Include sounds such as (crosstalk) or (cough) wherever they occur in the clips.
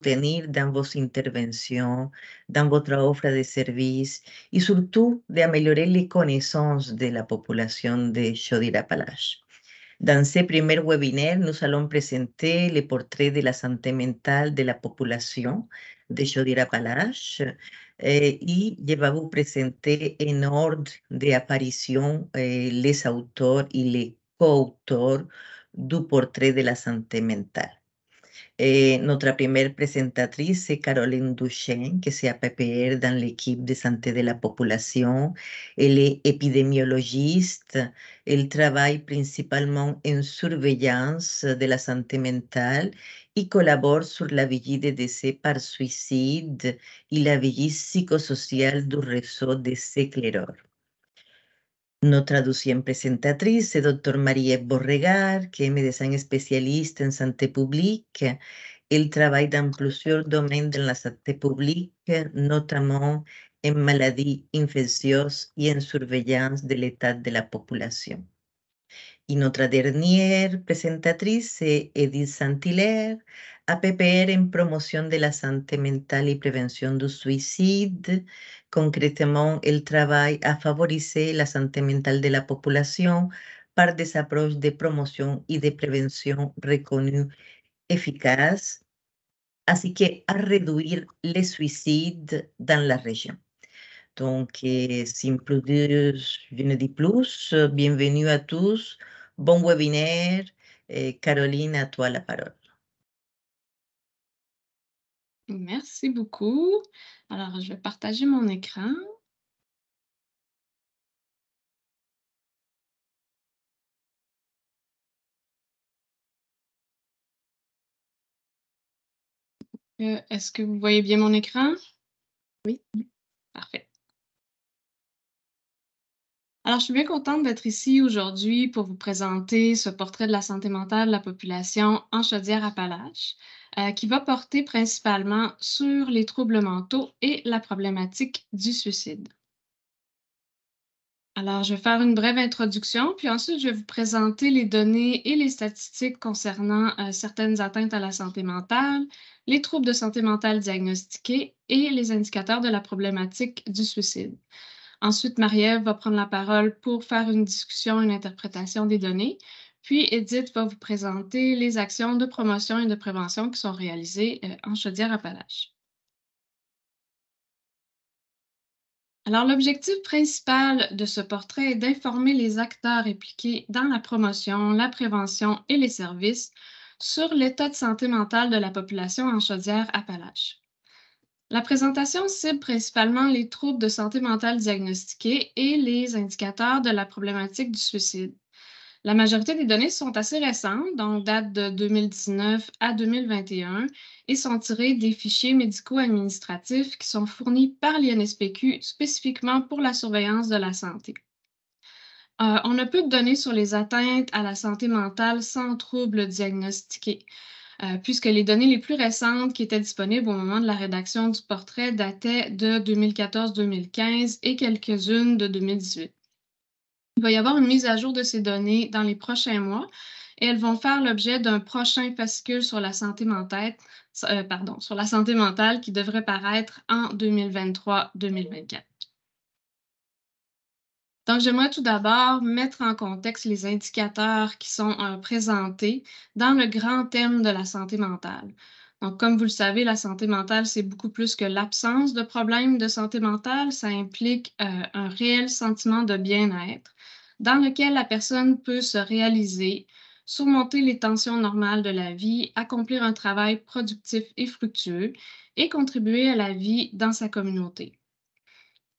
Venir dan vos intervención, dans vuestra oferta de servicio y surtout de améliorer les connaissances de la población de Chodirapalache. Dans ce primer webinaire, nous allons présenter le portrait de la santé mentale de la población de Chodirapalache Palash eh, y je vais vous en orden de aparición eh, les autor y les coautor du portrait de la santé Mental. Eh, nuestra primera presentadora es Caroline Duchesne, que se APPR el equipo de santé de la población, Elle es el Elle principalmente en surveillance de la santé mental y colabora sur la vigilia de décès par suicide y la vigilia psicosocial del réseau de Cléroy. No traducí en presentatrice, doctor María Borregar, que es medicina especialista en santé pública. El Trabaja en plusieurs domaines de la santé pública, notamment en maladies infecciosas y en surveillance de l'état de la población. Y última dernière es Edith saint APPR en promoción de la santé mental y prevención del suicidio. Concretamente, el trabajo a favorizar la santé mental de la población par des approches de promoción y de prevención reconnues eficaz. así que a reducir el suicidio en la región. Donc, sin plus je plus, bienvenue a tous, bon webinaire, eh, Carolina Caroline, la palabra. Merci beaucoup. Alors, je vais partager mon écran. Euh, est-ce que vous voyez bien mon écran? Oui. Parfait. Alors, je suis bien contente d'être ici aujourd'hui pour vous présenter ce portrait de la santé mentale de la population en Chaudière-Appalaches. Euh, qui va porter principalement sur les troubles mentaux et la problématique du suicide. Alors, je vais faire une brève introduction, puis ensuite, je vais vous présenter les données et les statistiques concernant euh, certaines atteintes à la santé mentale, les troubles de santé mentale diagnostiqués et les indicateurs de la problématique du suicide. Ensuite, Marie-Ève va prendre la parole pour faire une discussion, une interprétation des données. Puis, Edith va vous présenter les actions de promotion et de prévention qui sont réalisées euh, en Chaudière-Appalaches. Alors, l'objectif principal de ce portrait est d'informer les acteurs impliqués dans la promotion, la prévention et les services sur l'état de santé mentale de la population en Chaudière-Appalaches. La présentation cible principalement les troubles de santé mentale diagnostiqués et les indicateurs de la problématique du suicide. La majorité des données sont assez récentes, donc datent de 2019 à 2021, et sont tirées des fichiers médicaux administratifs qui sont fournis par l'INSPQ spécifiquement pour la surveillance de la santé. Euh, on a peu de données sur les atteintes à la santé mentale sans troubles diagnostiqués, euh, puisque les données les plus récentes qui étaient disponibles au moment de la rédaction du portrait dataient de 2014-2015 et quelques-unes de 2018. Il va y avoir une mise à jour de ces données dans les prochains mois et elles vont faire l'objet d'un prochain fascicule sur la santé mentale, euh, pardon, sur la santé mentale qui devrait paraître en 2023-2024. Donc, j'aimerais tout d'abord mettre en contexte les indicateurs qui sont euh, présentés dans le grand thème de la santé mentale. Donc, comme vous le savez, la santé mentale, c'est beaucoup plus que l'absence de problèmes de santé mentale. Ça implique euh, un réel sentiment de bien-être dans lequel la personne peut se réaliser, surmonter les tensions normales de la vie, accomplir un travail productif et fructueux et contribuer à la vie dans sa communauté.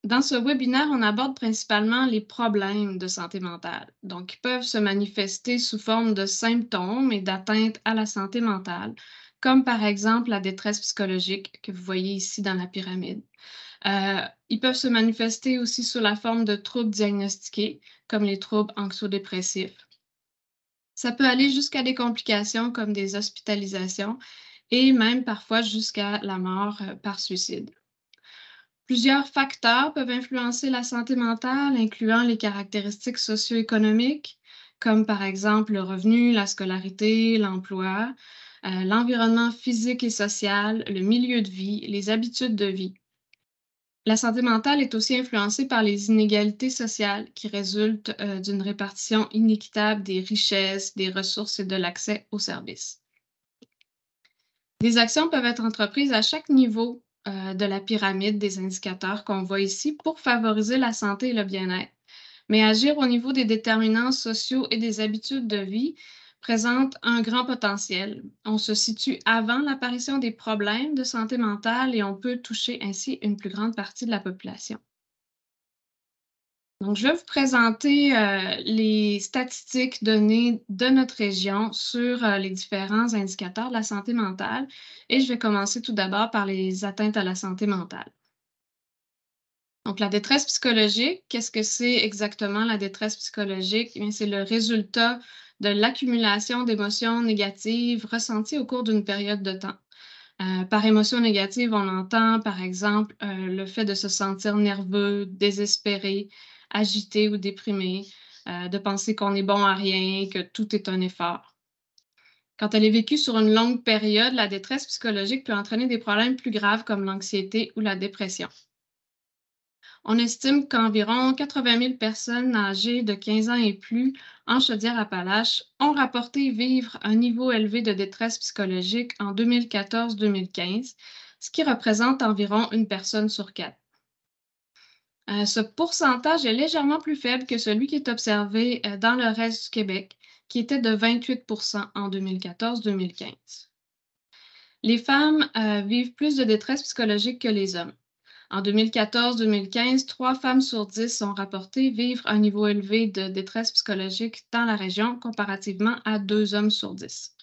Dans ce webinaire, on aborde principalement les problèmes de santé mentale, donc qui peuvent se manifester sous forme de symptômes et d'atteintes à la santé mentale, comme par exemple la détresse psychologique que vous voyez ici dans la pyramide. Euh, ils peuvent se manifester aussi sous la forme de troubles diagnostiqués, comme les troubles anxio-dépressifs. Ça peut aller jusqu'à des complications comme des hospitalisations et même parfois jusqu'à la mort euh, par suicide. Plusieurs facteurs peuvent influencer la santé mentale, incluant les caractéristiques socio-économiques, comme par exemple le revenu, la scolarité, l'emploi, euh, l'environnement physique et social, le milieu de vie, les habitudes de vie. La santé mentale est aussi influencée par les inégalités sociales qui résultent euh, d'une répartition inéquitable des richesses, des ressources et de l'accès aux services. Des actions peuvent être entreprises à chaque niveau euh, de la pyramide des indicateurs qu'on voit ici pour favoriser la santé et le bien-être. Mais agir au niveau des déterminants sociaux et des habitudes de vie, présente un grand potentiel. On se situe avant l'apparition des problèmes de santé mentale et on peut toucher ainsi une plus grande partie de la population. Donc, je vais vous présenter euh, les statistiques données de notre région sur euh, les différents indicateurs de la santé mentale et je vais commencer tout d'abord par les atteintes à la santé mentale. Donc, la détresse psychologique, qu'est-ce que c'est exactement la détresse psychologique? Eh c'est le résultat de l'accumulation d'émotions négatives ressenties au cours d'une période de temps. Euh, par émotion négative, on entend par exemple euh, le fait de se sentir nerveux, désespéré, agité ou déprimé, euh, de penser qu'on est bon à rien, que tout est un effort. Quand elle est vécue sur une longue période, la détresse psychologique peut entraîner des problèmes plus graves comme l'anxiété ou la dépression. On estime qu'environ 80 000 personnes âgées de 15 ans et plus en Chaudière-Appalaches ont rapporté vivre un niveau élevé de détresse psychologique en 2014-2015, ce qui représente environ une personne sur quatre. Euh, ce pourcentage est légèrement plus faible que celui qui est observé euh, dans le reste du Québec, qui était de 28 en 2014-2015. Les femmes euh, vivent plus de détresse psychologique que les hommes. En 2014-2015, trois femmes sur dix ont rapporté vivre un niveau élevé de détresse psychologique dans la région comparativement à deux hommes sur dix.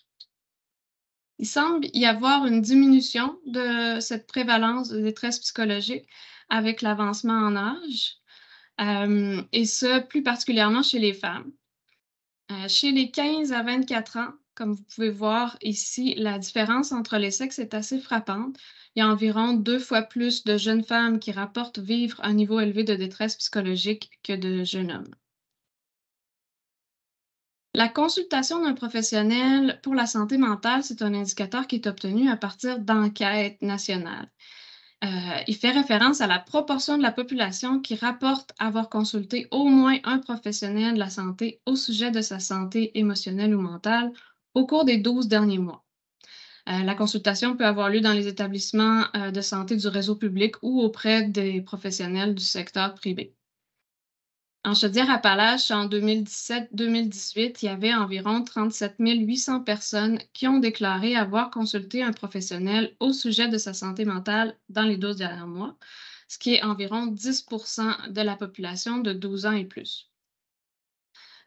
Il semble y avoir une diminution de cette prévalence de détresse psychologique avec l'avancement en âge, euh, et ce, plus particulièrement chez les femmes. Euh, chez les 15 à 24 ans, comme vous pouvez voir ici, la différence entre les sexes est assez frappante. Il y a environ deux fois plus de jeunes femmes qui rapportent vivre un niveau élevé de détresse psychologique que de jeunes hommes. La consultation d'un professionnel pour la santé mentale, c'est un indicateur qui est obtenu à partir d'enquêtes nationales. Euh, il fait référence à la proportion de la population qui rapporte avoir consulté au moins un professionnel de la santé au sujet de sa santé émotionnelle ou mentale au cours des 12 derniers mois. Euh, la consultation peut avoir lieu dans les établissements euh, de santé du réseau public ou auprès des professionnels du secteur privé. En à appalaches en 2017-2018, il y avait environ 37 800 personnes qui ont déclaré avoir consulté un professionnel au sujet de sa santé mentale dans les 12 derniers mois, ce qui est environ 10 de la population de 12 ans et plus.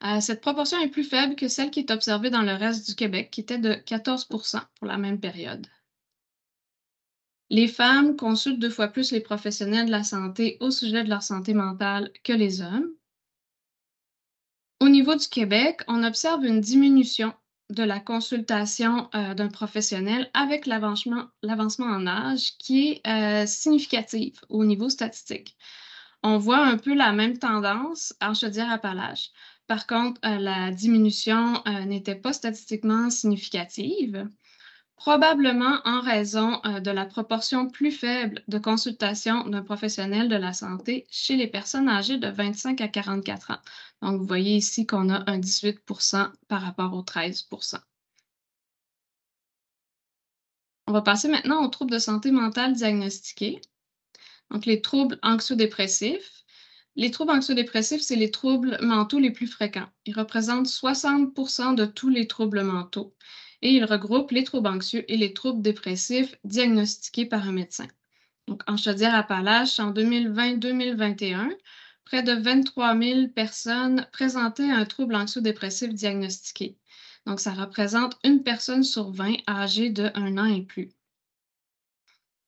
Euh, cette proportion est plus faible que celle qui est observée dans le reste du Québec, qui était de 14 pour la même période. Les femmes consultent deux fois plus les professionnels de la santé au sujet de leur santé mentale que les hommes. Au niveau du Québec, on observe une diminution de la consultation euh, d'un professionnel avec l'avancement en âge qui est significatif euh, significative au niveau statistique. On voit un peu la même tendance en Chaudière-Appalaches. Par contre, euh, la diminution euh, n'était pas statistiquement significative, probablement en raison euh, de la proportion plus faible de consultations d'un professionnel de la santé chez les personnes âgées de 25 à 44 ans. Donc, vous voyez ici qu'on a un 18 par rapport au 13 On va passer maintenant aux troubles de santé mentale diagnostiqués. Donc, les troubles anxio-dépressifs, les troubles anxio-dépressifs, c'est les troubles mentaux les plus fréquents. Ils représentent 60 de tous les troubles mentaux et ils regroupent les troubles anxieux et les troubles dépressifs diagnostiqués par un médecin. Donc, en Chaudière-Appalaches, en 2020-2021, près de 23 000 personnes présentaient un trouble anxio-dépressif diagnostiqué. Donc, ça représente une personne sur 20 âgée de un an et plus.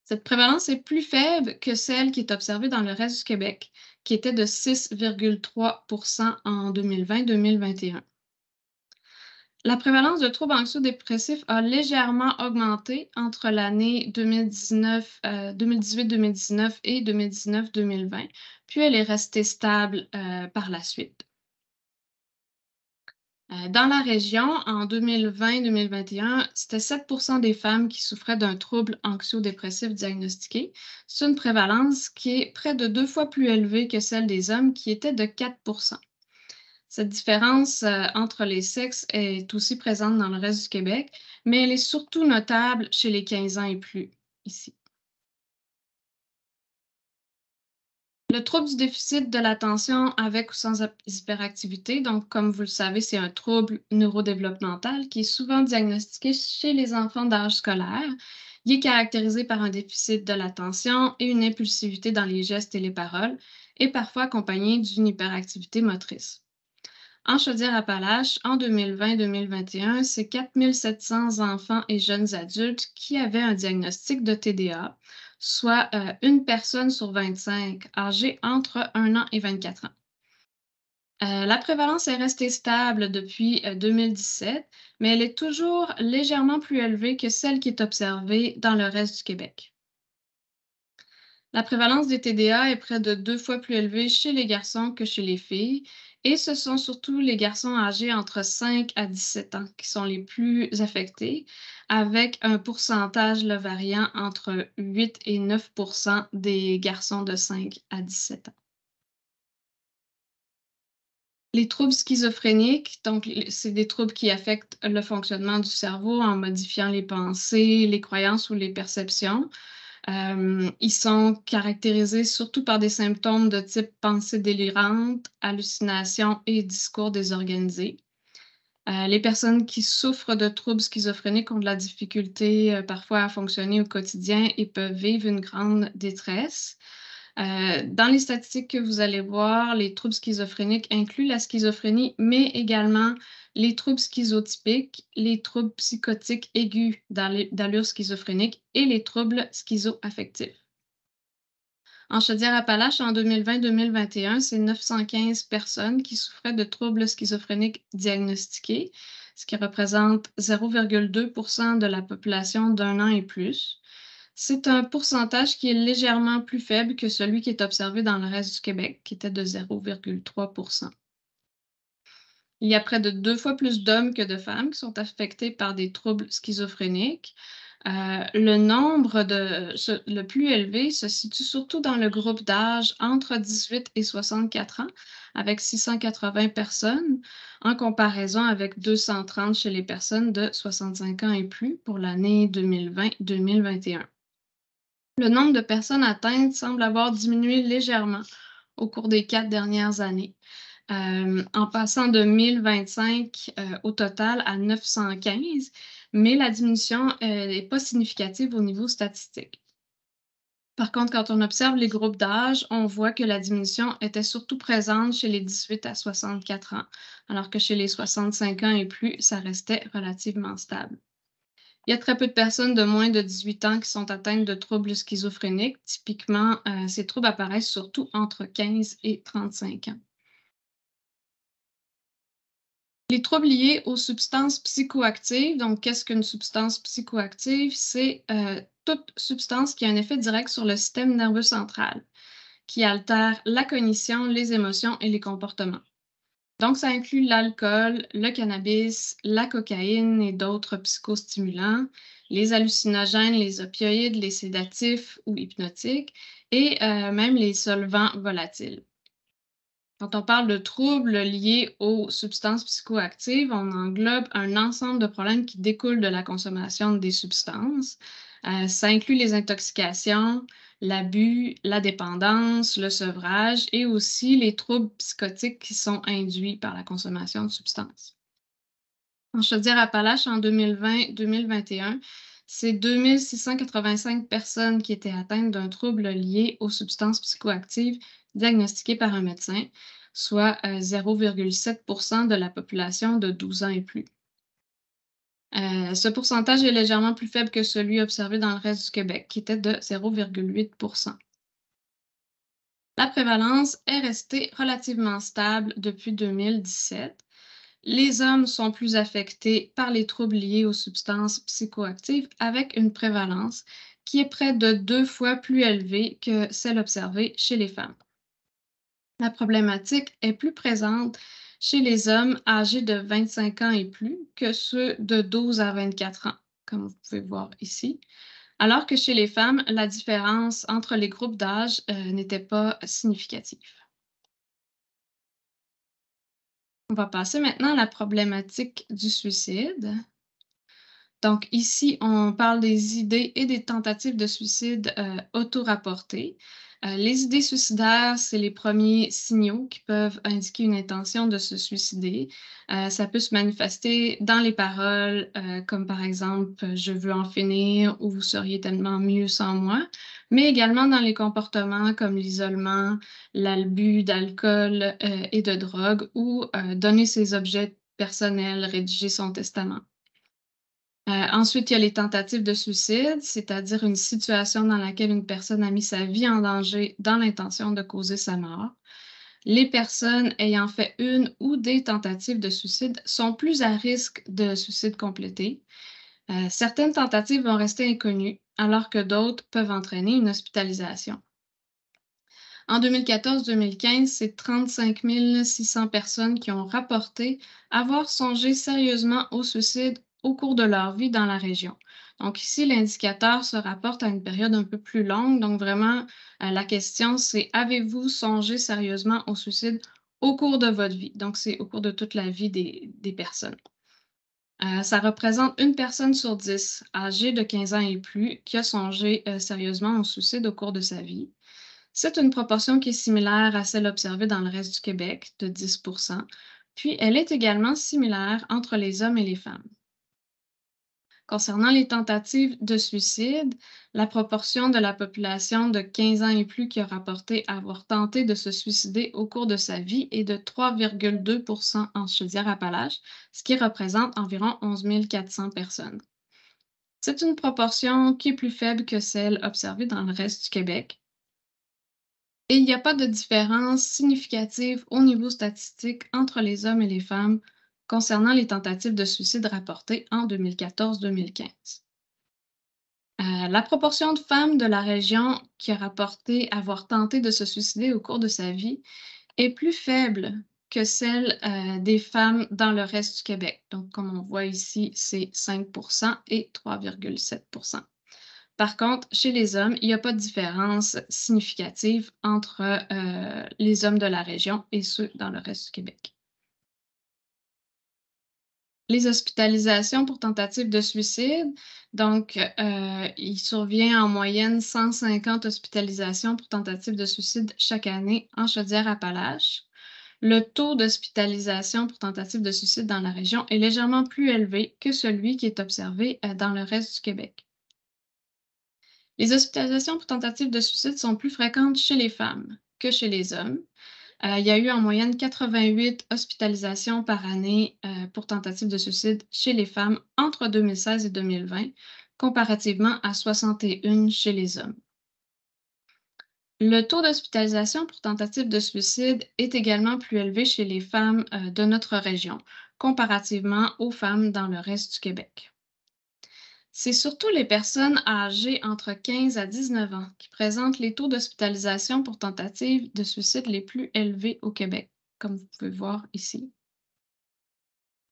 Cette prévalence est plus faible que celle qui est observée dans le reste du Québec qui était de 6,3 en 2020-2021. La prévalence de troubles anxio-dépressifs a légèrement augmenté entre l'année 2018-2019 euh, et 2019-2020, puis elle est restée stable euh, par la suite. Euh, dans la région, en 2020-2021, c'était 7 des femmes qui souffraient d'un trouble anxio-dépressif diagnostiqué. C'est une prévalence qui est près de deux fois plus élevée que celle des hommes, qui était de 4 Cette différence euh, entre les sexes est aussi présente dans le reste du Québec, mais elle est surtout notable chez les 15 ans et plus ici. Le trouble du déficit de l'attention avec ou sans hyperactivité, donc comme vous le savez, c'est un trouble neurodéveloppemental qui est souvent diagnostiqué chez les enfants d'âge scolaire. Il est caractérisé par un déficit de l'attention et une impulsivité dans les gestes et les paroles, et parfois accompagné d'une hyperactivité motrice. En Chaudière-Appalaches, en 2020-2021, c'est 4700 enfants et jeunes adultes qui avaient un diagnostic de TDA, soit euh, une personne sur 25 âgée entre 1 an et 24 ans. Euh, la prévalence est restée stable depuis 2017, euh, mais elle est toujours légèrement plus élevée que celle qui est observée dans le reste du Québec. La prévalence des TDA est près de deux fois plus élevée chez les garçons que chez les filles et ce sont surtout les garçons âgés entre 5 à 17 ans qui sont les plus affectés, avec un pourcentage variant entre 8 et 9 des garçons de 5 à 17 ans. Les troubles schizophréniques, donc c'est des troubles qui affectent le fonctionnement du cerveau en modifiant les pensées, les croyances ou les perceptions. Euh, ils sont caractérisés surtout par des symptômes de type pensée délirante, hallucination et discours désorganisé. Euh, les personnes qui souffrent de troubles schizophréniques ont de la difficulté euh, parfois à fonctionner au quotidien et peuvent vivre une grande détresse. Euh, dans les statistiques que vous allez voir, les troubles schizophréniques incluent la schizophrénie, mais également les troubles schizotypiques, les troubles psychotiques aigus d'allure schizophrénique et les troubles schizoaffectifs. En Chaudière-Appalaches, en 2020-2021, c'est 915 personnes qui souffraient de troubles schizophréniques diagnostiqués, ce qui représente 0,2 de la population d'un an et plus. C'est un pourcentage qui est légèrement plus faible que celui qui est observé dans le reste du Québec, qui était de 0,3 Il y a près de deux fois plus d'hommes que de femmes qui sont affectés par des troubles schizophréniques. Euh, le nombre de, le plus élevé se situe surtout dans le groupe d'âge entre 18 et 64 ans, avec 680 personnes, en comparaison avec 230 chez les personnes de 65 ans et plus pour l'année 2020-2021. Le nombre de personnes atteintes semble avoir diminué légèrement au cours des quatre dernières années, euh, en passant de 1025 euh, au total à 915, mais la diminution n'est euh, pas significative au niveau statistique. Par contre, quand on observe les groupes d'âge, on voit que la diminution était surtout présente chez les 18 à 64 ans, alors que chez les 65 ans et plus, ça restait relativement stable. Il y a très peu de personnes de moins de 18 ans qui sont atteintes de troubles schizophréniques. Typiquement, euh, ces troubles apparaissent surtout entre 15 et 35 ans. Les troubles liés aux substances psychoactives, donc qu'est-ce qu'une substance psychoactive? C'est euh, toute substance qui a un effet direct sur le système nerveux central, qui altère la cognition, les émotions et les comportements. Donc, ça inclut l'alcool, le cannabis, la cocaïne et d'autres psychostimulants, les hallucinogènes, les opioïdes, les sédatifs ou hypnotiques et euh, même les solvants volatiles. Quand on parle de troubles liés aux substances psychoactives, on englobe un ensemble de problèmes qui découlent de la consommation des substances. Euh, ça inclut les intoxications, l'abus, la dépendance, le sevrage et aussi les troubles psychotiques qui sont induits par la consommation de substances. En à appalaches en 2020-2021, c'est 2685 personnes qui étaient atteintes d'un trouble lié aux substances psychoactives diagnostiquées par un médecin, soit 0,7 euh, de la population de 12 ans et plus. Euh, ce pourcentage est légèrement plus faible que celui observé dans le reste du Québec, qui était de 0,8 La prévalence est restée relativement stable depuis 2017. Les hommes sont plus affectés par les troubles liés aux substances psychoactives, avec une prévalence qui est près de deux fois plus élevée que celle observée chez les femmes. La problématique est plus présente chez les hommes âgés de 25 ans et plus que ceux de 12 à 24 ans, comme vous pouvez voir ici, alors que chez les femmes, la différence entre les groupes d'âge euh, n'était pas significative. On va passer maintenant à la problématique du suicide. Donc ici, on parle des idées et des tentatives de suicide euh, autorapportées. auto euh, les idées suicidaires, c'est les premiers signaux qui peuvent indiquer une intention de se suicider. Euh, ça peut se manifester dans les paroles, euh, comme par exemple ⁇ je veux en finir ⁇ ou ⁇ vous seriez tellement mieux sans moi ⁇ mais également dans les comportements comme l'isolement, l'albut d'alcool et de drogue ou donner ses objets personnels, rédiger son testament. Euh, ensuite, il y a les tentatives de suicide, c'est-à-dire une situation dans laquelle une personne a mis sa vie en danger dans l'intention de causer sa mort. Les personnes ayant fait une ou des tentatives de suicide sont plus à risque de suicide complété. Euh, certaines tentatives vont rester inconnues, alors que d'autres peuvent entraîner une hospitalisation. En 2014-2015, c'est 35 600 personnes qui ont rapporté avoir songé sérieusement au suicide au cours de leur vie dans la région. Donc ici, l'indicateur se rapporte à une période un peu plus longue. Donc vraiment, euh, la question, c'est avez-vous songé sérieusement au suicide au cours de votre vie? Donc c'est au cours de toute la vie des, personnes. Euh, ça représente une personne sur dix âgée de 15 ans et plus qui a songé euh, sérieusement au suicide au cours de sa vie. C'est une proportion qui est similaire à celle observée dans le reste du Québec, de 10 puis elle est également similaire entre les hommes et les femmes. Concernant les tentatives de suicide, la proportion de la population de 15 ans et plus qui a rapporté avoir tenté de se suicider au cours de sa vie est de 3,2 en Chaudière-Appalaches, ce qui représente environ 11 400 personnes. C'est une proportion qui est plus faible que celle observée dans le reste du Québec. Et il n'y a pas de différence significative au niveau statistique entre les hommes et les femmes concernant les tentatives de suicide rapportées en 2014-2015. Euh, la proportion de femmes de la région qui a rapporté avoir tenté de se suicider au cours de sa vie est plus faible que celle euh, des femmes dans le reste du Québec. Donc, comme on voit ici, c'est 5 et 3,7 Par contre, chez les hommes, il n'y a pas de différence significative entre euh, les hommes de la région et ceux dans le reste du Québec les hospitalisations pour tentatives de suicide. Donc, euh, il survient en moyenne 150 hospitalisations pour tentatives de suicide chaque année en Chaudière-Appalaches. Le taux d'hospitalisation pour tentative de suicide dans la région est légèrement plus élevé que celui qui est observé euh, dans le reste du Québec. Les hospitalisations pour tentatives de suicide sont plus fréquentes chez les femmes que chez les hommes. Euh, il y a eu en moyenne 88 hospitalisations par année euh, pour tentative de suicide chez les femmes entre 2016 et 2020, comparativement à 61 chez les hommes. Le taux d'hospitalisation pour tentative de suicide est également plus élevé chez les femmes euh, de notre région, comparativement aux femmes dans le reste du Québec. C'est surtout les personnes âgées entre 15 à 19 ans qui présentent les taux d'hospitalisation pour tentative de suicide les plus élevés au Québec, comme vous pouvez voir ici.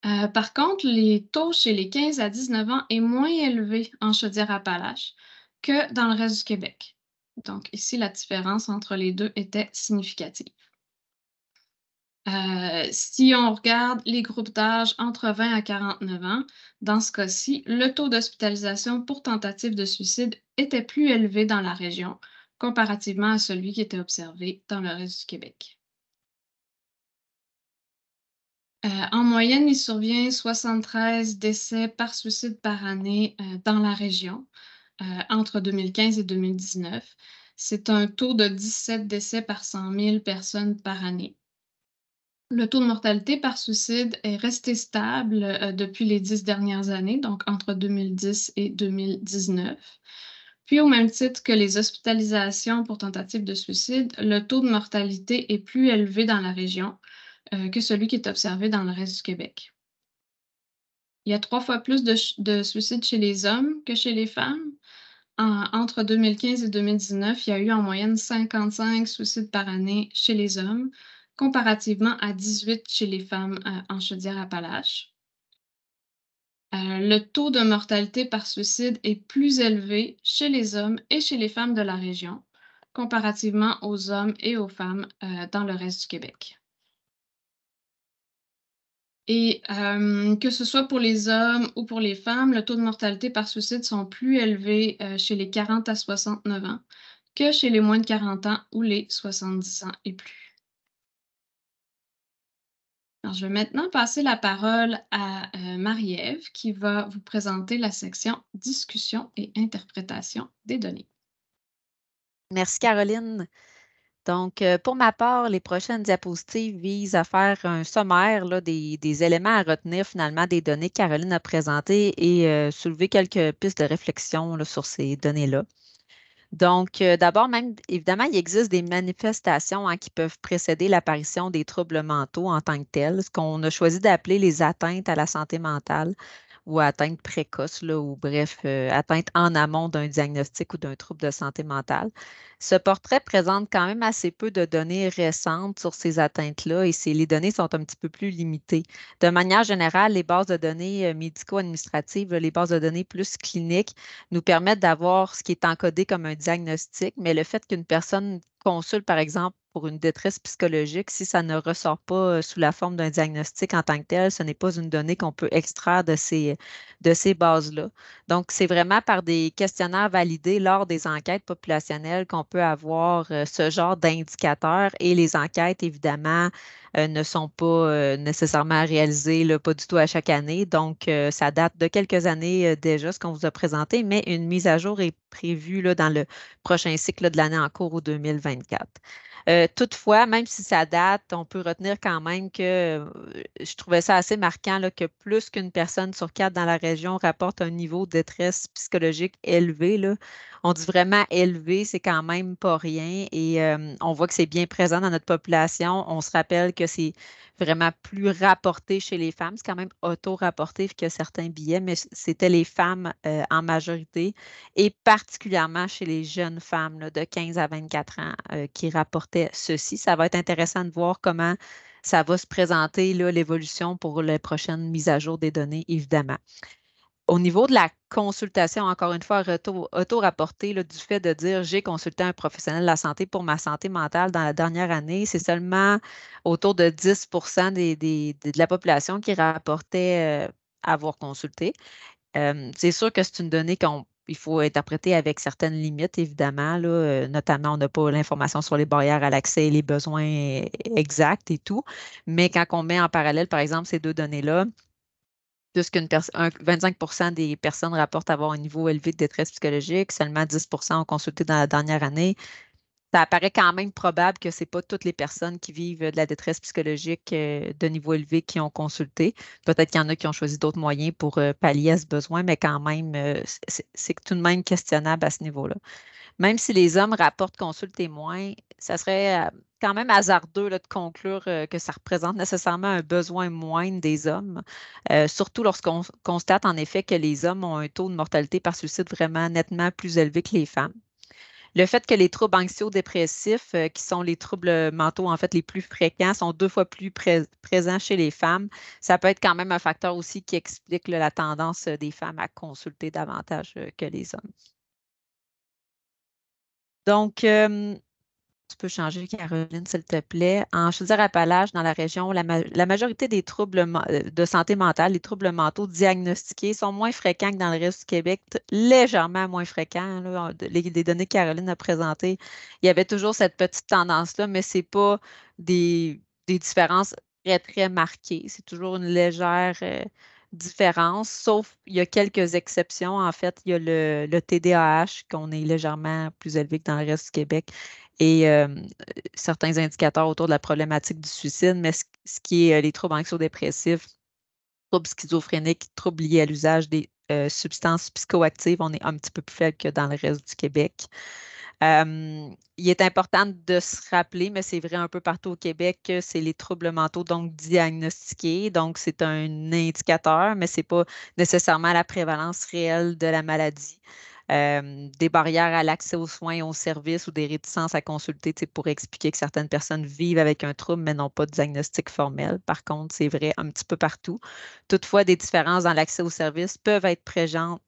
Euh, par contre, les taux chez les 15 à 19 ans est moins élevés en Chaudière-Appalaches que dans le reste du Québec. Donc ici, la différence entre les deux était significative. Euh, si on regarde les groupes d'âge entre 20 à 49 ans, dans ce cas-ci, le taux d'hospitalisation pour tentative de suicide était plus élevé dans la région comparativement à celui qui était observé dans le reste du Québec. Euh, en moyenne, il survient 73 décès par suicide par année euh, dans la région entre 2015 et 2019. C'est un taux de 17 décès par 100 000 personnes par année. Le taux de mortalité par suicide est resté stable euh, depuis les dix dernières années, donc entre 2010 et 2019. Puis, au même titre que les hospitalisations pour tentatives de suicide, le taux de mortalité est plus élevé dans la région euh, que celui qui est observé dans le reste du Québec. Il y a trois fois plus de, suicides chez les hommes que chez les femmes. entre 2015 et 2019, il y a eu en moyenne 55 suicides par année chez les hommes, comparativement à 18 chez les femmes euh, en Chaudière-Appalaches. Euh, le taux de mortalité par suicide est plus élevé chez les hommes et chez les femmes de la région, comparativement aux hommes et aux femmes euh, dans le reste du Québec. Et que ce soit pour les hommes ou pour les femmes, le taux de mortalité par suicide sont plus élevés chez les 40 à 69 ans que chez les moins de 40 ans ou les 70 ans et plus. Alors, je vais maintenant passer la parole à euh, Marie-Ève qui va vous présenter la section discussion et interprétation des données. Merci Caroline. Donc, euh, pour ma part, les prochaines diapositives visent à faire un sommaire des, éléments à retenir finalement des données que Caroline a présentées et euh, soulever quelques pistes de réflexion sur ces données-là. Donc, euh, d'abord, même, évidemment, il existe des manifestations hein, qui peuvent précéder l'apparition des troubles mentaux en tant que tels, ce qu'on a choisi d'appeler les atteintes à la santé mentale, ou atteinte précoce, là, ou bref, euh, atteinte en amont d'un diagnostic ou d'un trouble de santé mentale. Ce portrait présente quand même assez peu de données récentes sur ces atteintes-là et les données sont un petit peu plus limitées. De manière générale, les bases de données euh, médico-administratives, les bases de données plus cliniques nous permettent d'avoir ce qui est encodé comme un diagnostic, mais le fait qu'une personne consulte, par exemple, pour une détresse psychologique, si ça ne ressort pas euh, sous la forme d'un diagnostic en tant que tel, ce n'est pas une donnée qu'on peut extraire de ces, euh, de ces bases-là. Donc, c'est vraiment par des questionnaires validés lors des enquêtes populationnelles qu'on peut avoir euh, ce genre d'indicateurs et les enquêtes, évidemment, ne sont pas nécessairement réalisées, pas du tout à chaque année. Donc, ça date de quelques années déjà, ce qu'on vous a présenté, mais une mise à jour est prévue dans le prochain cycle de l'année en cours ou 2024. Euh, toutefois, même si ça date, on peut retenir quand même que euh, je trouvais ça assez marquant là, que plus qu'une personne sur quatre dans la région rapporte un niveau de détresse psychologique élevé. Là on dit vraiment élevé, c'est quand même pas rien. Et euh, on voit que c'est bien présent dans notre population. On se rappelle que c'est vraiment plus rapporté chez les femmes. C'est quand même auto-rapporté que certains billets, mais c'était les femmes euh, en majorité et particulièrement chez les jeunes femmes de 15 à 24 ans euh, qui rapportaient ceci. Ça va être intéressant de voir comment ça va se présenter, l'évolution pour les prochaines mises à jour des données, évidemment au niveau de la consultation, encore une fois, auto-rapporté du fait de dire j'ai consulté un professionnel de la santé pour ma santé mentale dans la dernière année, c'est seulement autour de 10 de la population qui rapportait euh, avoir consulté. Euh, c'est sûr que c'est une donnée qu'il il faut interpréter avec certaines limites, évidemment. Euh, notamment, on n'a pas l'information sur les barrières à l'accès et les besoins exacts et tout. Mais quand on met en parallèle, par exemple, ces deux données-là, 25 des personnes rapportent avoir un niveau élevé de détresse psychologique, seulement 10 ont consulté dans la dernière année. Ça apparaît quand même probable que ce n'est pas toutes les personnes qui vivent de la détresse psychologique euh, de niveau élevé qui ont consulté. Peut-être qu'il y en a qui ont choisi d'autres moyens pour euh, pallier à ce besoin, mais quand même, euh, c'est tout de même questionnable à ce niveau-là. Même si les hommes rapportent consulter moins, ça serait quand même hasardeux de conclure euh, que ça représente nécessairement un besoin moindre des hommes, euh, surtout lorsqu'on constate en effet que les hommes ont un taux de mortalité par suicide vraiment nettement plus élevé que les femmes. Le fait que les troubles anxio-dépressifs, euh, qui sont les troubles mentaux en fait les plus fréquents, sont deux fois plus présents chez les femmes, ça peut être quand même un facteur aussi qui explique la tendance des femmes à consulter davantage que les hommes. Donc, tu peux changer, Caroline, s'il te plaît. En à Palage dans la région, la, majorité des troubles euh, de santé mentale, les troubles mentaux diagnostiqués sont moins fréquents que dans le reste du Québec, légèrement moins fréquents. Les, données que Caroline a présentées, il y avait toujours cette petite tendance-là, mais ce n'est pas des, différences très, très marquées. C'est toujours une légère euh, différence, sauf il y a quelques exceptions. En fait, il y a le, le TDAH qu'on est légèrement plus élevé que dans le reste du Québec et certains indicateurs autour de la problématique du suicide, mais ce, qui est euh, les troubles anxio-dépressifs, troubles schizophréniques, troubles liés à l'usage des euh, substances psychoactives, on est un petit peu plus faible que dans le reste du Québec. il est important de se rappeler, mais c'est vrai un peu partout au Québec, que c'est les troubles mentaux donc diagnostiqués. Donc, c'est un indicateur, mais ce n'est pas nécessairement la prévalence réelle de la maladie. Euh, des barrières à l'accès aux soins et aux services ou des réticences à consulter pour expliquer que certaines personnes vivent avec un trouble mais n'ont pas de diagnostic formel. Par contre, c'est vrai un petit peu partout. Toutefois, des différences dans l'accès aux services peuvent être présentes,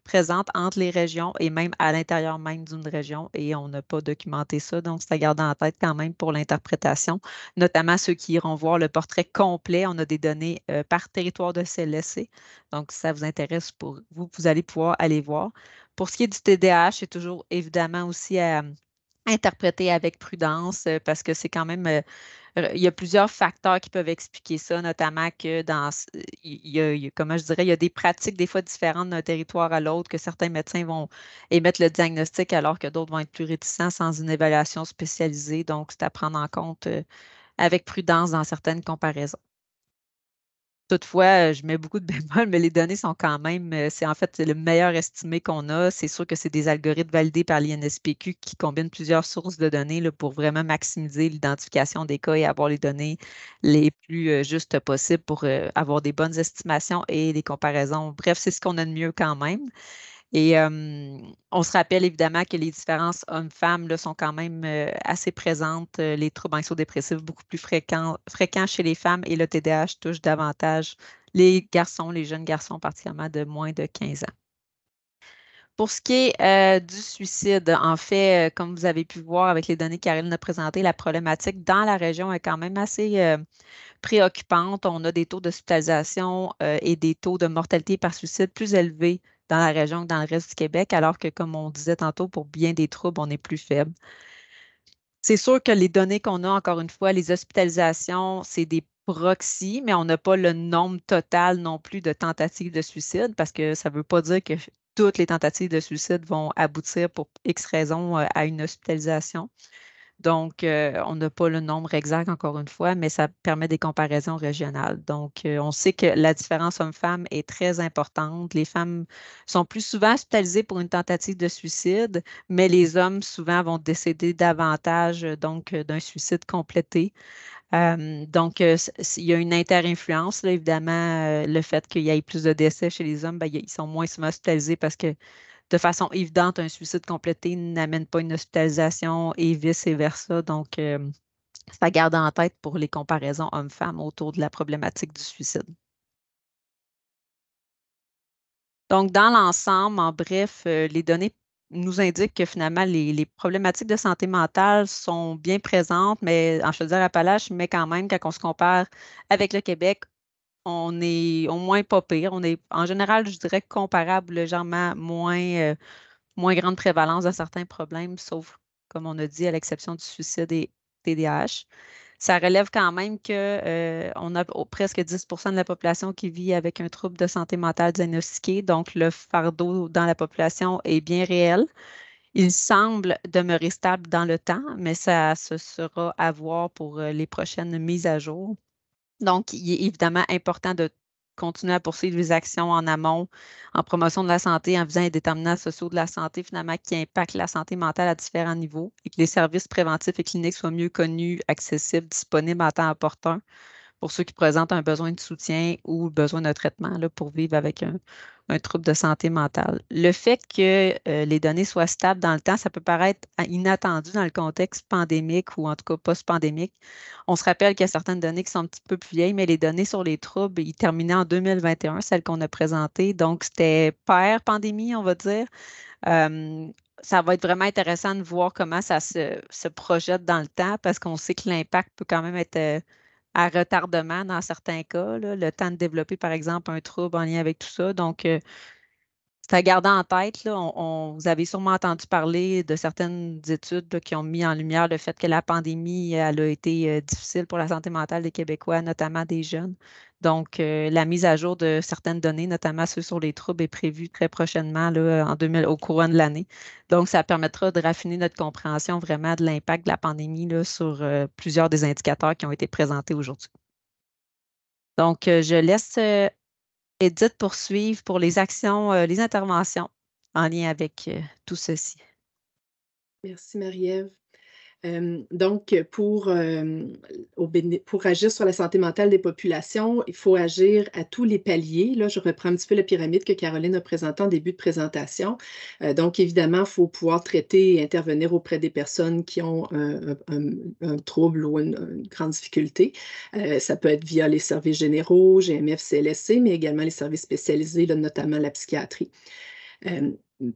entre les régions et même à l'intérieur même d'une région et on n'a pas documenté ça. Donc, c'est à garder en tête quand même pour l'interprétation, notamment ceux qui iront voir le portrait complet. On a des données euh, par territoire de CLSC. Donc, si ça vous intéresse pour vous, vous allez pouvoir aller voir. Pour ce qui est du TDAH, c'est toujours évidemment aussi à euh, interpréter avec prudence euh, parce que c'est quand même euh, il y a plusieurs facteurs qui peuvent expliquer ça, notamment que dans, il comment je dirais, il y a des pratiques des fois différentes d'un territoire à l'autre, que certains médecins vont émettre le diagnostic alors que d'autres vont être plus réticents sans une évaluation spécialisée. Donc, c'est à prendre en compte avec prudence dans certaines comparaisons. Toutefois, euh, je mets beaucoup de bémol, mais les données sont quand même, euh, c'est en fait le meilleur estimé qu'on a. C'est sûr que c'est des algorithmes validés par l'INSPQ qui combinent plusieurs sources de données pour vraiment maximiser l'identification des cas et avoir les données les plus euh, justes possibles pour avoir des bonnes estimations et des comparaisons. Bref, c'est ce qu'on a de mieux quand même. Et euh, on se rappelle évidemment que les différences hommes-femmes sont quand même euh, assez présentes. Euh, les troubles anxio-dépressifs beaucoup plus fréquents, chez les femmes et le TDAH touche davantage les garçons, les jeunes garçons particulièrement de moins de 15 ans. Pour ce qui est du suicide, en fait, comme vous avez pu voir avec les données nous a présentées, la problématique dans la région est quand même assez préoccupante. On a des taux d'hospitalisation et des taux de mortalité par suicide plus élevés dans la région que dans le reste du Québec, alors que, comme on disait tantôt, pour bien des troubles, on est plus faible. C'est sûr que les données qu'on a, encore une fois, les hospitalisations, c'est des proxys, mais on n'a pas le nombre total non plus de tentatives de suicide parce que ça ne veut pas dire que toutes les tentatives de suicide vont aboutir pour X raisons euh, à une hospitalisation. Donc, euh, on n'a pas le nombre exact, encore une fois, mais ça permet des comparaisons régionales. Donc, euh, on sait que la différence homme-femme est très importante. Les femmes sont plus souvent hospitalisées pour une tentative de suicide, mais les mm-hmm. hommes souvent vont décéder davantage, euh, donc, d'un suicide complété. donc, il y a une interinfluence, là, évidemment, le fait qu'il y ait plus de décès chez les hommes, ben, ils sont moins souvent hospitalisés parce que de façon évidente, un suicide complété n'amène pas une hospitalisation et vice-versa. Donc, euh, ça garde en tête pour les comparaisons hommes-femmes autour de la problématique du suicide. Donc, dans l'ensemble, en bref, euh, les données nous indiquent que finalement, les, problématiques de santé mentale sont bien présentes, mais en à appalaches mais quand même, quand on se compare avec le Québec, on est au moins pas pire. On est en général, je dirais, comparable, légèrement moins, euh, moins grande prévalence à certains problèmes, sauf, comme on a dit, à l'exception du suicide et TDAH. Ça relève quand même qu'on euh, a presque 10 de la population qui vit avec un trouble de santé mentale diagnostiqué, donc le fardeau dans la population est bien réel. Il semble demeurer stable dans le temps, mais ça, se sera à voir pour euh, les prochaines mises à jour. Donc, il est évidemment important de continuer à poursuivre les actions en amont, en promotion de la santé, en visant les déterminants sociaux de la santé, finalement, qui impactent la santé mentale à différents niveaux, et que les services préventifs et cliniques soient mieux connus, accessibles, disponibles en temps opportun pour ceux qui présentent un besoin de soutien ou besoin de traitement pour vivre avec un, un trouble de santé mentale. Le fait que euh, les données soient stables dans le temps, ça peut paraître inattendu dans le contexte pandémique ou en tout cas post-pandémique. On se rappelle qu'il y a certaines données qui sont un petit peu plus vieilles, mais les données sur les troubles, ils terminaient en 2021, celles qu'on a présentées. Donc, c'était père pandémie, on va dire. ça va être vraiment intéressant de voir comment ça se projette dans le temps parce qu'on sait que l'impact peut quand même être euh, à retardement dans certains cas, le temps de développer, par exemple, un trouble en lien avec tout ça. Donc, euh, c'est à garder en tête. on, vous avez sûrement entendu parler de certaines études qui ont mis en lumière le fait que la pandémie a été euh, difficile pour la santé mentale des Québécois, notamment des jeunes. Donc, euh, la mise à jour de certaines données, notamment ceux sur les troubles, est prévue très prochainement en 2000, au courant de l'année. Donc, ça permettra de raffiner notre compréhension vraiment de l'impact de la pandémie sur euh, plusieurs des indicateurs qui ont été présentés aujourd'hui. Donc, euh, je laisse Edith poursuivre pour les actions, les interventions en lien avec tout ceci. Merci Marie-Ève. Euh, donc, euh, pour, agir sur la santé mentale des populations, il faut agir à tous les paliers. Là, je reprends un petit peu la pyramide que Caroline a présentée en début de présentation. Euh, donc, évidemment, il faut pouvoir traiter et intervenir auprès des personnes qui ont un, trouble ou une, grande difficulté. ça peut être via les services généraux, GMF, CLSC, mais également les services spécialisés, notamment la psychiatrie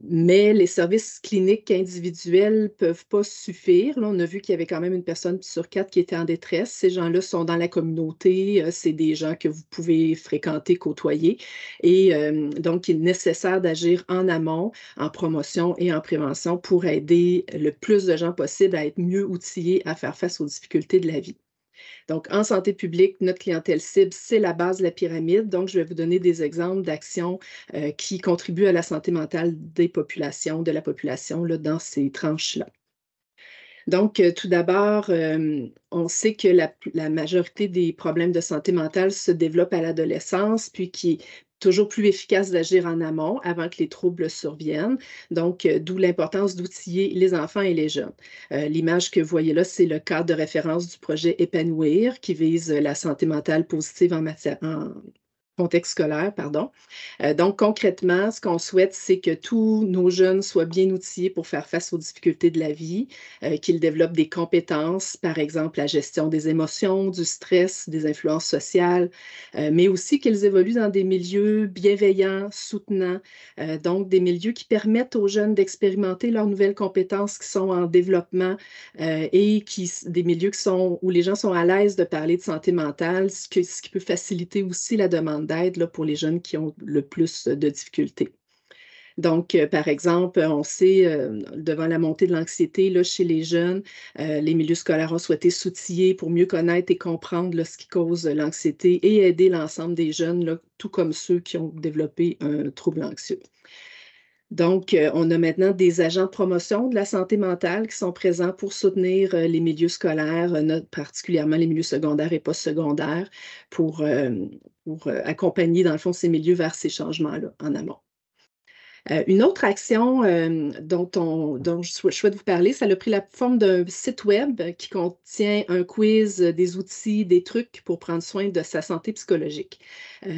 mais les services cliniques individuels ne peuvent pas suffire. Là, on a vu qu'il y avait quand même une personne sur quatre qui était en détresse. Ces gens-là sont dans la communauté, euh, c'est des gens que vous pouvez fréquenter, côtoyer. Et euh, donc, il est nécessaire d'agir en amont, en promotion et en prévention pour aider le plus de gens possible à être mieux outillés à faire face aux difficultés de la vie. Donc, en santé publique, notre clientèle cible, c'est la base de la pyramide. Donc, je vais vous donner des exemples d'actions euh, qui contribuent à la santé mentale des populations, de la population dans ces tranches-là. Donc, euh, tout d'abord, euh, on sait que la, la, majorité des problèmes de santé mentale se développent à l'adolescence, puis qui toujours plus efficace d'agir en amont avant que les troubles surviennent. Donc, euh, d'où l'importance d'outiller les enfants et les jeunes. Euh, l'image que vous voyez là, c'est le cadre de référence du projet Épanouir qui vise la santé mentale positive en matière, contexte scolaire, pardon. Euh, donc, concrètement, ce qu'on souhaite, c'est que tous nos jeunes soient bien outillés pour faire face aux difficultés de la vie, euh, qu'ils développent des compétences, par exemple la gestion des émotions, du stress, des influences sociales, euh, mais aussi qu'ils évoluent dans des milieux bienveillants, soutenants, donc des milieux qui permettent aux jeunes d'expérimenter leurs nouvelles compétences qui sont en développement et qui, des milieux qui sont, où les gens sont à l'aise de parler de santé mentale, ce, ce qui peut faciliter aussi la demande d'aide pour les jeunes qui ont le plus de difficultés. Donc, euh, par exemple, on sait, euh, devant la montée de l'anxiété chez les jeunes, euh, les milieux scolaires ont souhaité s'outiller pour mieux connaître et comprendre ce qui cause l'anxiété et aider l'ensemble des jeunes, tout comme ceux qui ont développé un trouble anxieux. Donc, euh, on a maintenant des agents de promotion de la santé mentale qui sont présents pour soutenir euh, les milieux scolaires, euh, particulièrement les milieux secondaires et postsecondaires, pour, pour accompagner, dans le fond, ces milieux vers ces changements-là en amont. Euh, une autre action euh, dont, je, souhaite vous parler, ça a pris la forme d'un site web qui contient un quiz, euh, des outils, des trucs pour prendre soin de sa santé psychologique.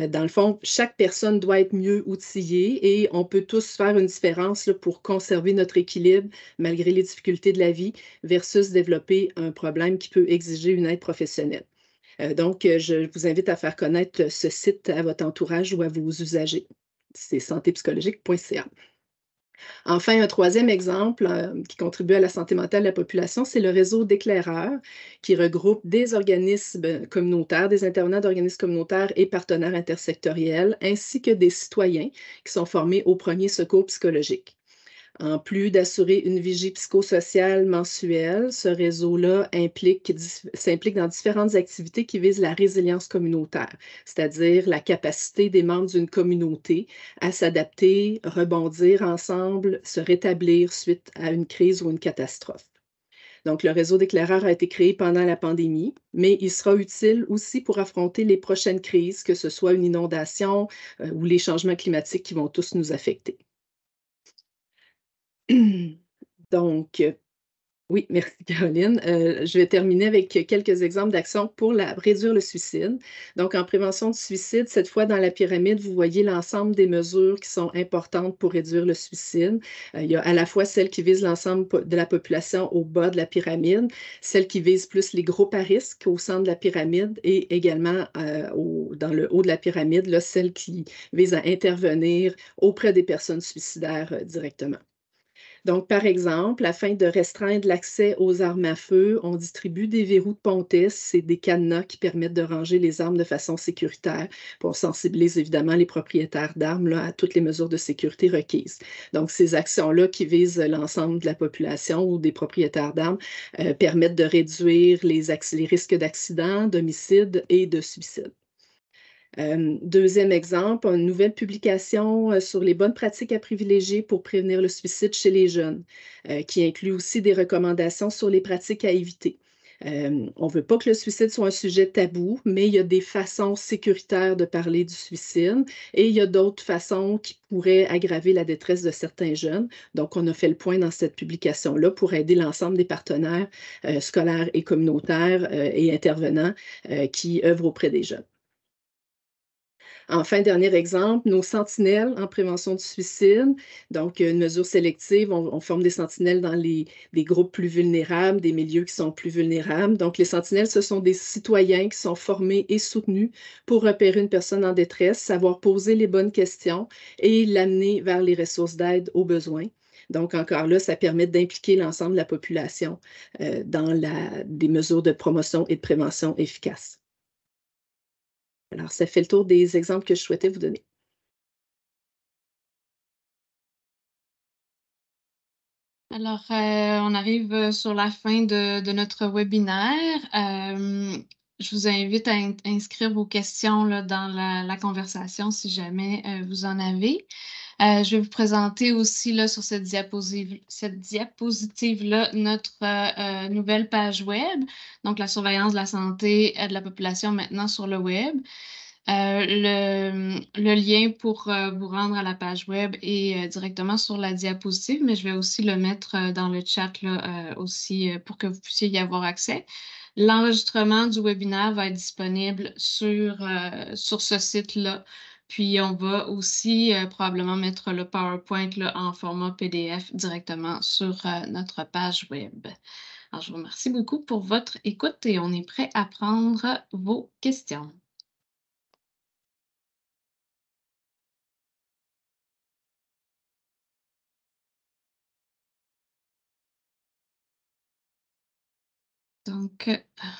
dans le fond, chaque personne doit être mieux outillée et on peut tous faire une différence pour conserver notre équilibre malgré les difficultés de la vie versus développer un problème qui peut exiger une aide professionnelle. donc, je vous invite à faire connaître ce site à votre entourage ou à vos usagers c'est santépsychologique.ca. Enfin, un troisième exemple euh, qui contribue à la santé mentale de la population, c'est le réseau d'éclaireurs qui regroupe des organismes communautaires, des intervenants d'organismes communautaires et partenaires intersectoriels, ainsi que des citoyens qui sont formés au premier secours psychologique. En plus d'assurer une vigie psychosociale mensuelle, ce réseau-là s'implique dans différentes activités qui visent la résilience communautaire, c'est-à-dire la capacité des membres d'une communauté à s'adapter, rebondir ensemble, se rétablir suite à une crise ou une catastrophe. Donc, le réseau d'éclaireurs a été créé pendant la pandémie, mais il sera utile aussi pour affronter les prochaines crises, que ce soit une inondation euh, ou les changements climatiques qui vont tous nous affecter. (clears throat) Donc, euh, oui, merci Caroline. Euh, je vais terminer avec quelques exemples d'actions pour réduire le suicide. Donc, en prévention du suicide, cette fois dans la pyramide, vous voyez l'ensemble des mesures qui sont importantes pour réduire le suicide. Euh, il y a à la fois celles qui visent l'ensemble de la population au bas de la pyramide, celles qui visent plus les groupes à risque au centre de la pyramide et également dans le haut de la pyramide, là, celles qui visent à intervenir auprès des personnes suicidaires directement. Donc, par exemple, afin de restreindre l'accès aux armes à feu, on distribue des verrous de pontesse et des cadenas qui permettent de ranger les armes de façon sécuritaire. pour sensibiliser évidemment les propriétaires d'armes à toutes les mesures de sécurité requises. Donc, ces actions-là qui visent l'ensemble de la population ou des propriétaires d'armes euh, permettent de réduire les risques d'accidents, d'homicides et de suicides. Euh, deuxième exemple, une nouvelle publication euh, sur les bonnes pratiques à privilégier pour prévenir le suicide chez les jeunes, euh, qui inclut aussi des recommandations sur les pratiques à éviter. on ne veut pas que le suicide soit un sujet tabou, mais il y a des façons sécuritaires de parler du suicide et il y a d'autres façons qui pourraient aggraver la détresse de certains jeunes. Donc, on a fait le point dans cette publication-là pour aider l'ensemble des partenaires scolaires et communautaires et intervenants qui œuvrent auprès des jeunes. Enfin, dernier exemple, nos sentinelles en prévention du suicide. Donc, une euh, mesure sélective, on, forme des sentinelles dans les, des groupes plus vulnérables, des milieux qui sont plus vulnérables. Donc, les sentinelles, ce sont des citoyens qui sont formés et soutenus pour repérer une personne en détresse, savoir poser les bonnes questions et l'amener vers les ressources d'aide aux besoins. Donc, encore là, ça permet d'impliquer l'ensemble de la population euh, dans la, des mesures de promotion et de prévention efficaces. Alors, ça fait le tour des exemples que je souhaitais vous donner. Alors, euh, on arrive euh, sur la fin de, notre webinaire. Euh, je vous invite à inscrire vos questions dans la, conversation si jamais vous en avez. Euh, je vais vous présenter aussi là, sur cette diapositive cette diapositive notre euh, euh, nouvelle page web, donc la surveillance de la santé de la population maintenant sur le web. le, lien pour vous rendre à la page web est directement sur la diapositive, mais je vais aussi le mettre dans le chat aussi pour que vous puissiez y avoir accès. L'enregistrement du webinaire va être disponible sur, sur ce site-là puis on va aussi euh, probablement mettre le PowerPoint en format PDF directement sur euh, notre page web. Alors, je vous remercie beaucoup pour votre écoute et on est prêt à prendre vos questions. Donc, euh,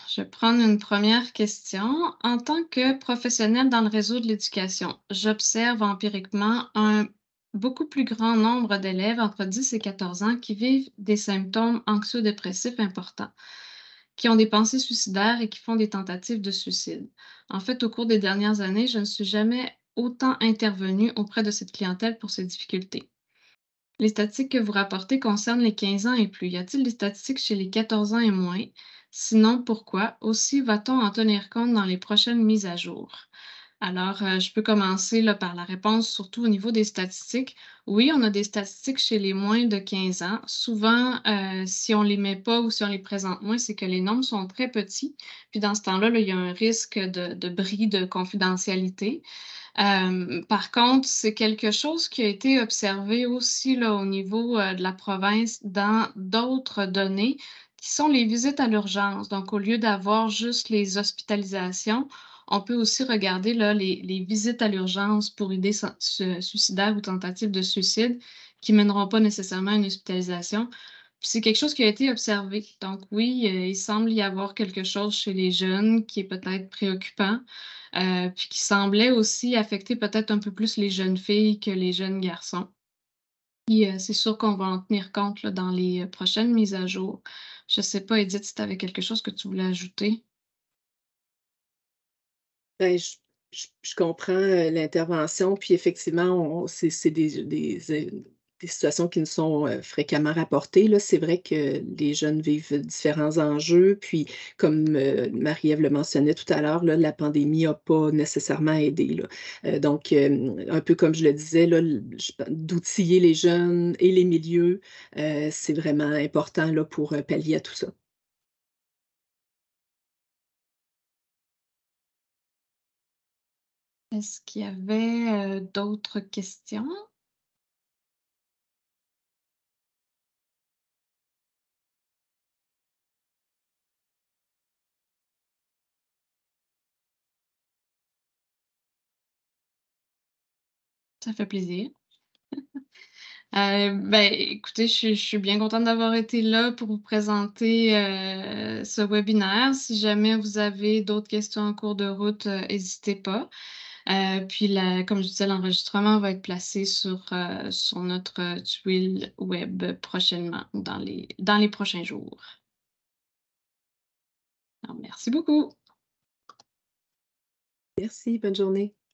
je vais prendre une première question. En tant que professionnel dans le réseau de l'éducation, j'observe empiriquement un beaucoup plus grand nombre d'élèves entre 10 et 14 ans qui vivent des symptômes anxio-dépressifs importants, qui ont des pensées suicidaires et qui font des tentatives de suicide. En fait, au cours des dernières années, je ne suis jamais autant intervenue auprès de cette clientèle pour ces difficultés. Les statistiques que vous rapportez concernent les 15 ans et plus. Y a-t-il des statistiques chez les 14 ans et moins? Sinon, pourquoi? Aussi, va-t-on en tenir compte dans les prochaines mises à jour? Alors, euh, je peux commencer là, par la réponse, surtout au niveau des statistiques. Oui, on a des statistiques chez les moins de 15 ans. Souvent, euh, si on ne les met pas ou si on les présente moins, c'est que les nombres sont très petits. Puis dans ce temps-là, il y a un risque de, bris de confidentialité. Euh, par contre, c'est quelque chose qui a été observé aussi là, au niveau de la province dans d'autres données qui sont les visites à l'urgence. Donc, au lieu d'avoir juste les hospitalisations, on peut aussi regarder là, les, visites à l'urgence pour idées suicidaires ou tentatives de suicide qui mèneront pas nécessairement à une hospitalisation. C'est quelque chose qui a été observé. Donc oui, euh, il semble y avoir quelque chose chez les jeunes qui est peut-être préoccupant, euh, puis qui semblait aussi affecter peut-être un peu plus les jeunes filles que les jeunes garçons. Euh, c'est sûr qu'on va en tenir compte dans les prochaines mises à jour. Je ne sais pas, Edith, si tu avais quelque chose que tu voulais ajouter. Ben, je, comprends euh, l'intervention, puis effectivement, c'est des, euh, des, situations qui nous sont euh, fréquemment rapportées. C'est vrai que les jeunes vivent différents enjeux, puis comme Marie-Ève le mentionnait tout à l'heure, la pandémie n'a pas nécessairement aidé. Là. donc, un peu comme je le disais, d'outiller les jeunes et les milieux, c'est vraiment important là, pour pallier à tout ça. Est-ce qu'il y avait euh, d'autres questions? Ça fait plaisir. (laughs) Euh, ben, écoutez, je, suis bien contente d'avoir été là pour vous présenter euh, ce webinaire. Si jamais vous avez d'autres questions en cours de route, n'hésitez pas. Euh, puis, comme je disais, l'enregistrement va être placé sur, euh, sur notre euh, tuile web prochainement, dans les, dans les prochains jours. merci beaucoup. Merci, bonne journée.